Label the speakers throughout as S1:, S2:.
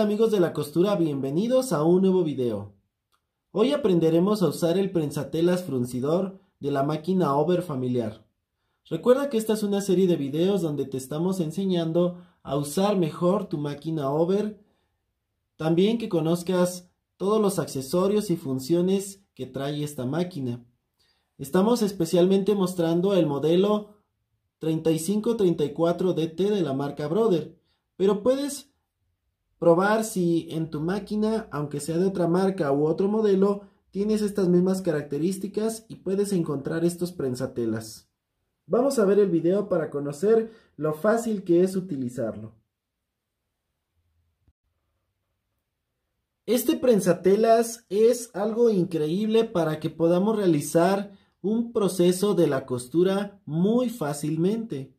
S1: amigos de la costura? Bienvenidos a un nuevo video. Hoy aprenderemos a usar el prensatelas fruncidor de la máquina over familiar. Recuerda que esta es una serie de videos donde te estamos enseñando a usar mejor tu máquina over. También que conozcas todos los accesorios y funciones que trae esta máquina. Estamos especialmente mostrando el modelo 3534DT de la marca Brother, pero puedes Probar si en tu máquina, aunque sea de otra marca u otro modelo, tienes estas mismas características y puedes encontrar estos prensatelas. Vamos a ver el video para conocer lo fácil que es utilizarlo. Este prensatelas es algo increíble para que podamos realizar un proceso de la costura muy fácilmente.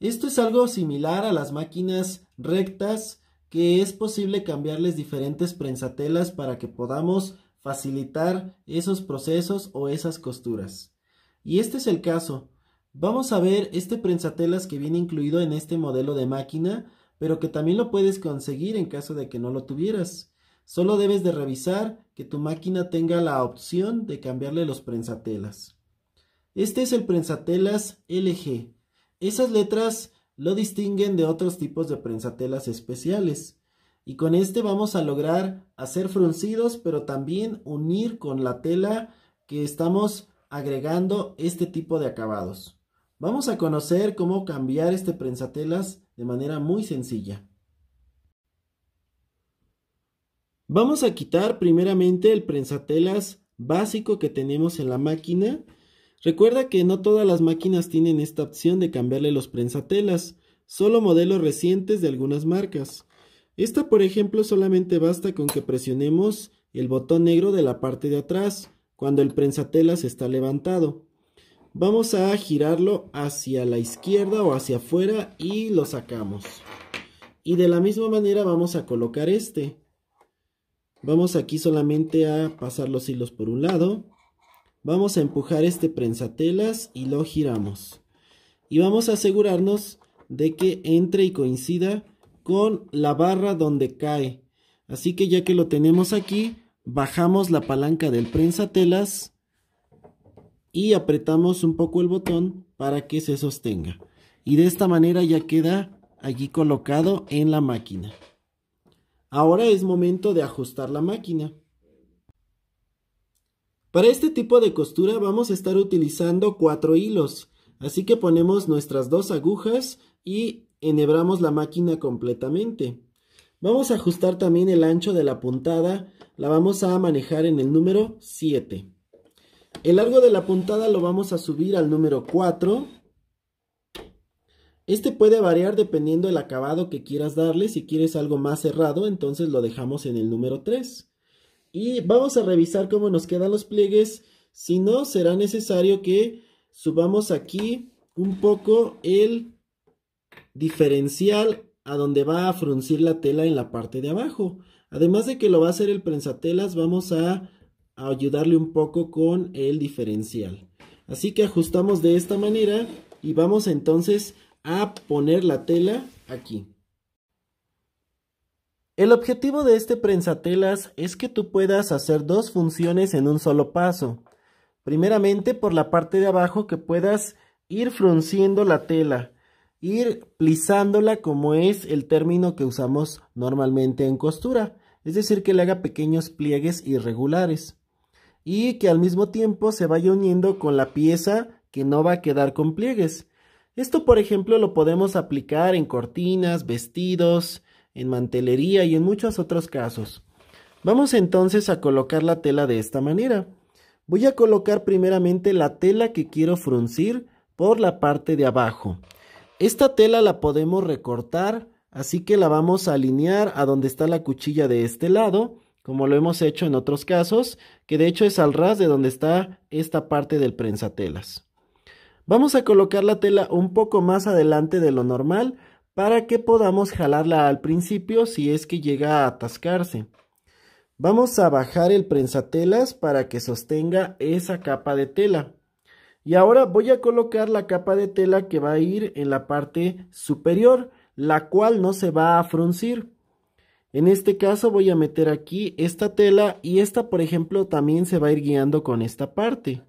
S1: Esto es algo similar a las máquinas rectas que es posible cambiarles diferentes prensatelas para que podamos facilitar esos procesos o esas costuras. Y este es el caso. Vamos a ver este prensatelas que viene incluido en este modelo de máquina, pero que también lo puedes conseguir en caso de que no lo tuvieras. Solo debes de revisar que tu máquina tenga la opción de cambiarle los prensatelas. Este es el prensatelas LG. Esas letras lo distinguen de otros tipos de prensatelas especiales. Y con este vamos a lograr hacer fruncidos, pero también unir con la tela que estamos agregando este tipo de acabados. Vamos a conocer cómo cambiar este prensatelas de manera muy sencilla. Vamos a quitar primeramente el prensatelas básico que tenemos en la máquina Recuerda que no todas las máquinas tienen esta opción de cambiarle los prensatelas, solo modelos recientes de algunas marcas. Esta por ejemplo solamente basta con que presionemos el botón negro de la parte de atrás cuando el prensatelas está levantado. Vamos a girarlo hacia la izquierda o hacia afuera y lo sacamos. Y de la misma manera vamos a colocar este. Vamos aquí solamente a pasar los hilos por un lado Vamos a empujar este prensatelas y lo giramos. Y vamos a asegurarnos de que entre y coincida con la barra donde cae. Así que ya que lo tenemos aquí, bajamos la palanca del prensatelas y apretamos un poco el botón para que se sostenga. Y de esta manera ya queda allí colocado en la máquina. Ahora es momento de ajustar la máquina. Para este tipo de costura vamos a estar utilizando cuatro hilos, así que ponemos nuestras dos agujas y enhebramos la máquina completamente. Vamos a ajustar también el ancho de la puntada, la vamos a manejar en el número 7. El largo de la puntada lo vamos a subir al número 4. Este puede variar dependiendo del acabado que quieras darle, si quieres algo más cerrado entonces lo dejamos en el número 3. Y vamos a revisar cómo nos quedan los pliegues. Si no, será necesario que subamos aquí un poco el diferencial a donde va a fruncir la tela en la parte de abajo. Además de que lo va a hacer el prensatelas, vamos a, a ayudarle un poco con el diferencial. Así que ajustamos de esta manera y vamos entonces a poner la tela aquí. El objetivo de este prensatelas es que tú puedas hacer dos funciones en un solo paso. Primeramente por la parte de abajo que puedas ir frunciendo la tela, ir plisándola como es el término que usamos normalmente en costura, es decir que le haga pequeños pliegues irregulares y que al mismo tiempo se vaya uniendo con la pieza que no va a quedar con pliegues. Esto por ejemplo lo podemos aplicar en cortinas, vestidos, en mantelería y en muchos otros casos. Vamos entonces a colocar la tela de esta manera. Voy a colocar primeramente la tela que quiero fruncir por la parte de abajo. Esta tela la podemos recortar, así que la vamos a alinear a donde está la cuchilla de este lado, como lo hemos hecho en otros casos, que de hecho es al ras de donde está esta parte del prensatelas. Vamos a colocar la tela un poco más adelante de lo normal, para que podamos jalarla al principio si es que llega a atascarse. Vamos a bajar el prensatelas para que sostenga esa capa de tela. Y ahora voy a colocar la capa de tela que va a ir en la parte superior, la cual no se va a fruncir. En este caso voy a meter aquí esta tela y esta por ejemplo también se va a ir guiando con esta parte.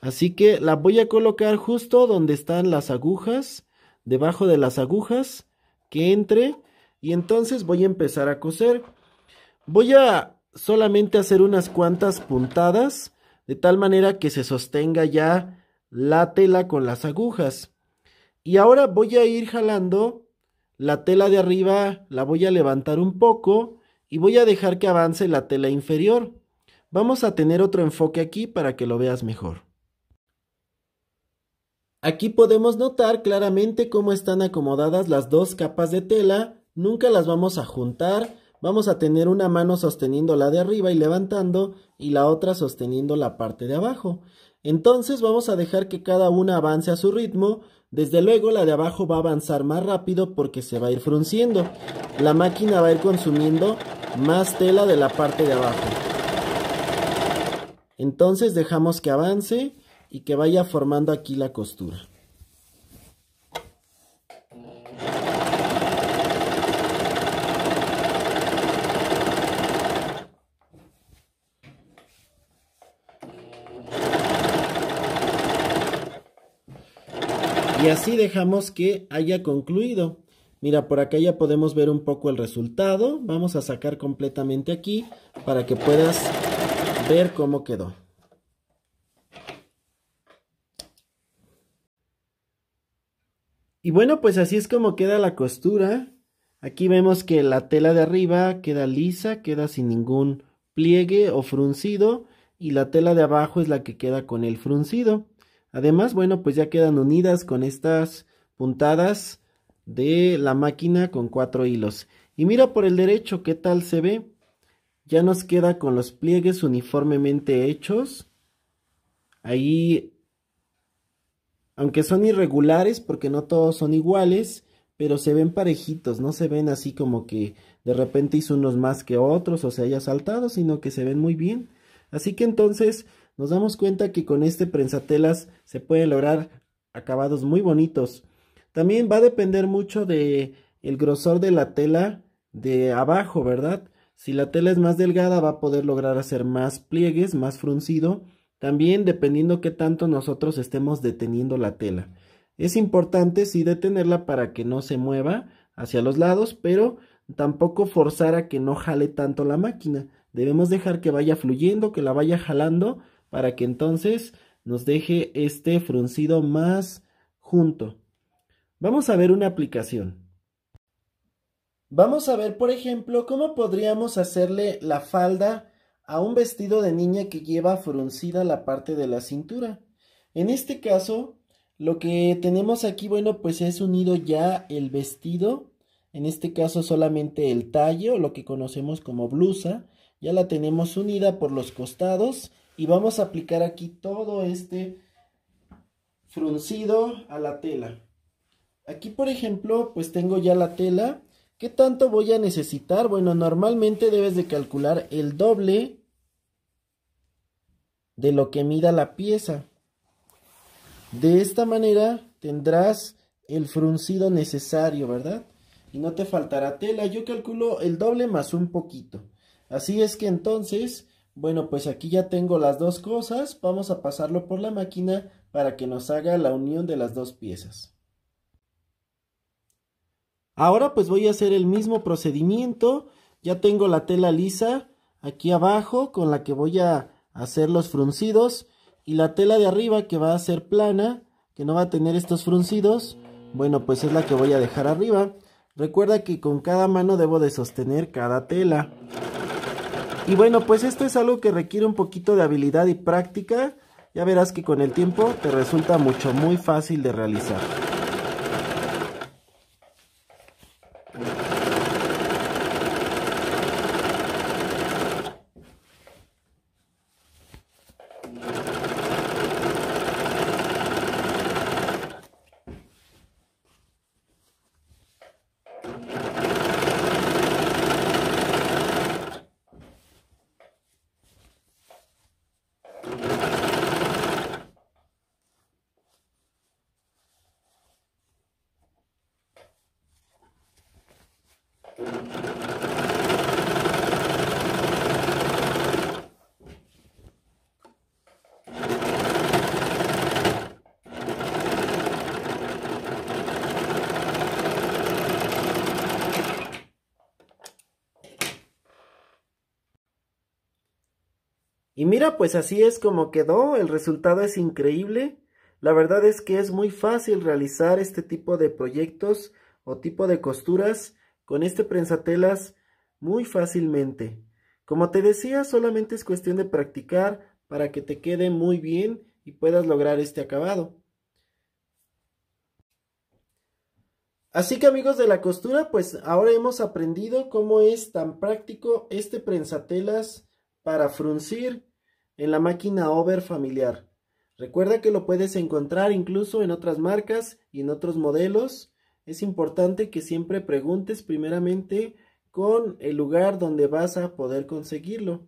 S1: Así que la voy a colocar justo donde están las agujas debajo de las agujas, que entre y entonces voy a empezar a coser. Voy a solamente hacer unas cuantas puntadas de tal manera que se sostenga ya la tela con las agujas. Y ahora voy a ir jalando la tela de arriba, la voy a levantar un poco y voy a dejar que avance la tela inferior. Vamos a tener otro enfoque aquí para que lo veas mejor. Aquí podemos notar claramente cómo están acomodadas las dos capas de tela, nunca las vamos a juntar, vamos a tener una mano sosteniendo la de arriba y levantando y la otra sosteniendo la parte de abajo. Entonces vamos a dejar que cada una avance a su ritmo, desde luego la de abajo va a avanzar más rápido porque se va a ir frunciendo. La máquina va a ir consumiendo más tela de la parte de abajo. Entonces dejamos que avance y que vaya formando aquí la costura. Y así dejamos que haya concluido. Mira, por acá ya podemos ver un poco el resultado. Vamos a sacar completamente aquí para que puedas ver cómo quedó. Y bueno, pues así es como queda la costura. Aquí vemos que la tela de arriba queda lisa, queda sin ningún pliegue o fruncido y la tela de abajo es la que queda con el fruncido. Además, bueno, pues ya quedan unidas con estas puntadas de la máquina con cuatro hilos. Y mira por el derecho qué tal se ve. Ya nos queda con los pliegues uniformemente hechos. Ahí aunque son irregulares porque no todos son iguales, pero se ven parejitos, no se ven así como que de repente hizo unos más que otros o se haya saltado, sino que se ven muy bien. Así que entonces nos damos cuenta que con este prensatelas se pueden lograr acabados muy bonitos. También va a depender mucho de el grosor de la tela de abajo, ¿verdad? Si la tela es más delgada va a poder lograr hacer más pliegues, más fruncido también dependiendo qué tanto nosotros estemos deteniendo la tela. Es importante sí detenerla para que no se mueva hacia los lados, pero tampoco forzar a que no jale tanto la máquina. Debemos dejar que vaya fluyendo, que la vaya jalando, para que entonces nos deje este fruncido más junto. Vamos a ver una aplicación. Vamos a ver, por ejemplo, cómo podríamos hacerle la falda a un vestido de niña que lleva fruncida la parte de la cintura. En este caso, lo que tenemos aquí, bueno, pues es unido ya el vestido, en este caso solamente el tallo, lo que conocemos como blusa, ya la tenemos unida por los costados y vamos a aplicar aquí todo este fruncido a la tela. Aquí, por ejemplo, pues tengo ya la tela. ¿Qué tanto voy a necesitar? Bueno, normalmente debes de calcular el doble de lo que mida la pieza. De esta manera tendrás el fruncido necesario, ¿verdad? Y no te faltará tela. Yo calculo el doble más un poquito. Así es que entonces, bueno, pues aquí ya tengo las dos cosas. Vamos a pasarlo por la máquina para que nos haga la unión de las dos piezas. Ahora pues voy a hacer el mismo procedimiento. Ya tengo la tela lisa aquí abajo con la que voy a hacer los fruncidos y la tela de arriba que va a ser plana, que no va a tener estos fruncidos, bueno, pues es la que voy a dejar arriba. Recuerda que con cada mano debo de sostener cada tela. Y bueno, pues esto es algo que requiere un poquito de habilidad y práctica. Ya verás que con el tiempo te resulta mucho muy fácil de realizar. Y mira, pues así es como quedó, el resultado es increíble. La verdad es que es muy fácil realizar este tipo de proyectos o tipo de costuras con este prensatelas muy fácilmente. Como te decía, solamente es cuestión de practicar para que te quede muy bien y puedas lograr este acabado. Así que amigos de la costura, pues ahora hemos aprendido cómo es tan práctico este prensatelas para fruncir en la máquina over familiar. Recuerda que lo puedes encontrar incluso en otras marcas y en otros modelos es importante que siempre preguntes primeramente con el lugar donde vas a poder conseguirlo.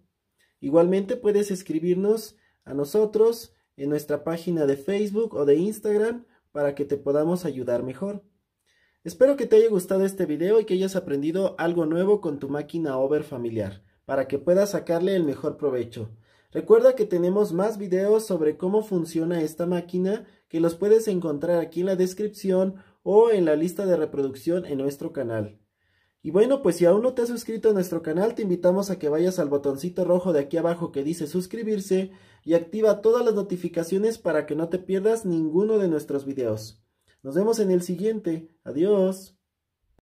S1: Igualmente puedes escribirnos a nosotros en nuestra página de Facebook o de Instagram para que te podamos ayudar mejor. Espero que te haya gustado este video y que hayas aprendido algo nuevo con tu máquina Over familiar, para que puedas sacarle el mejor provecho. Recuerda que tenemos más videos sobre cómo funciona esta máquina que los puedes encontrar aquí en la descripción o en la lista de reproducción en nuestro canal. Y bueno, pues si aún no te has suscrito a nuestro canal, te invitamos a que vayas al botoncito rojo de aquí abajo que dice suscribirse y activa todas las notificaciones para que no te pierdas ninguno de nuestros videos. Nos vemos en el siguiente. Adiós.